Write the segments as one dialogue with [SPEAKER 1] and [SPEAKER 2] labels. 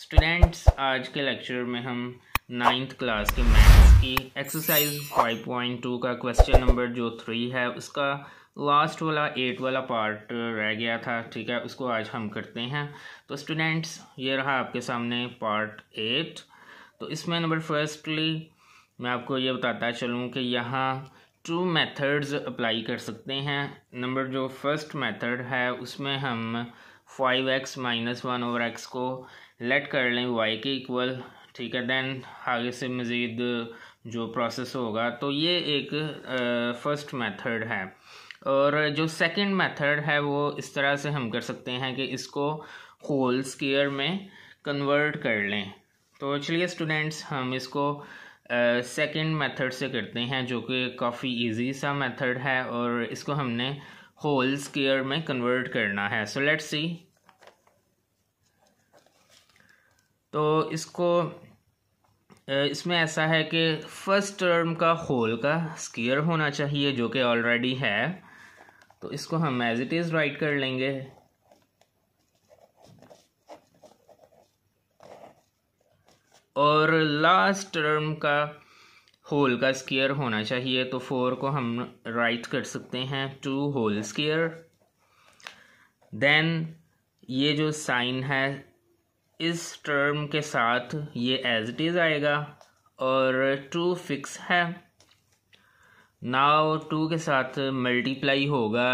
[SPEAKER 1] students आज के lecture में हम नाइन्थ क्लास के मैथ्स की एक्सरसाइज 5.2 का क्वेश्चन नंबर जो थ्री है उसका लास्ट वाला एट वाला पार्ट रह गया था ठीक है उसको आज हम करते हैं तो स्टूडेंट्स ये रहा आपके सामने पार्ट एट तो इसमें नंबर फर्स्टली मैं आपको ये बताता चलूँ कि यहाँ टू मेथड्स अप्लाई कर सकते हैं नंबर जो फर्स्ट मेथड है उसमें हम five x minus one over x को लेट कर लें वाई के इक्वल ठीक है दैन आगे से मज़ीद जो प्रोसेस होगा तो ये एक फ़र्स्ट मेथड है और जो सेकंड मेथड है वो इस तरह से हम कर सकते हैं कि इसको होल स्केयर में कन्वर्ट कर लें तो चलिए स्टूडेंट्स हम इसको सेकंड uh, मेथड से करते हैं जो कि काफ़ी इजी सा मेथड है और इसको हमने होल स्केयर में कन्वर्ट करना है सो लेट्स सी तो इसको इसमें ऐसा है कि फर्स्ट टर्म का होल का स्केयर होना चाहिए जो कि ऑलरेडी है तो इसको हम एज इट इज़ राइट कर लेंगे और लास्ट टर्म का होल का स्केयर होना चाहिए तो फोर को हम राइट कर सकते हैं टू होल स्केयर देन ये जो साइन है इस टर्म के साथ ये एज इट इज़ आएगा और टू फिक्स है नाव टू के साथ मल्टीप्लाई होगा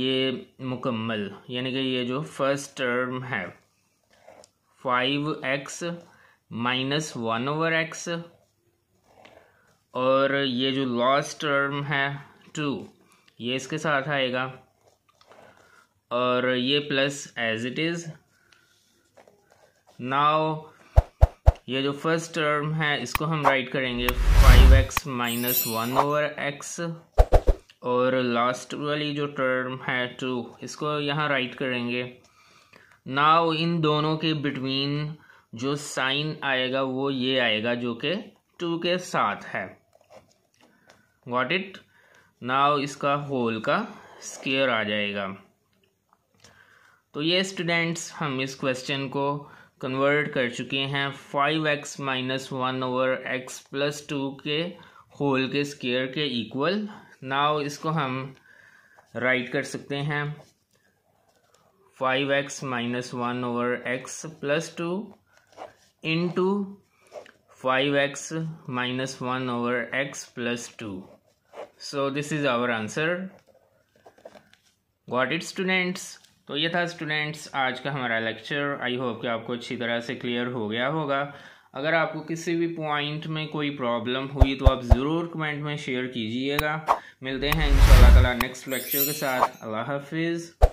[SPEAKER 1] ये मुकम्मल यानी कि ये जो फर्स्ट टर्म है five x minus one over x और ये जो लास्ट टर्म है टू ये इसके साथ आएगा और ये plus as it is now ये जो फर्स्ट टर्म है इसको हम राइट करेंगे five x minus one over x और लास्ट वाली जो टर्म है टू इसको यहाँ राइट करेंगे नाउ इन दोनों के बिटवीन जो साइन आएगा वो ये आएगा जो कि टू के साथ है गॉट इट नाव इसका होल का स्केयर आ जाएगा तो ये स्टूडेंट्स हम इस क्वेश्चन को कन्वर्ट कर चुके हैं five x minus one over x plus two के होल के स्केयर के इक्वल नाव इसको हम राइट कर सकते हैं five x minus one over x plus two into five x minus one over x plus two so this is our answer what it students तो ये था स्टूडेंट्स आज का हमारा लेक्चर आई होप कि आपको अच्छी तरह से क्लियर हो गया होगा अगर आपको किसी भी पॉइंट में कोई प्रॉब्लम हुई तो आप ज़रूर कमेंट में शेयर कीजिएगा मिलते हैं इन ताला नेक्स्ट लेक्चर के साथ अल्लाह हाफिज़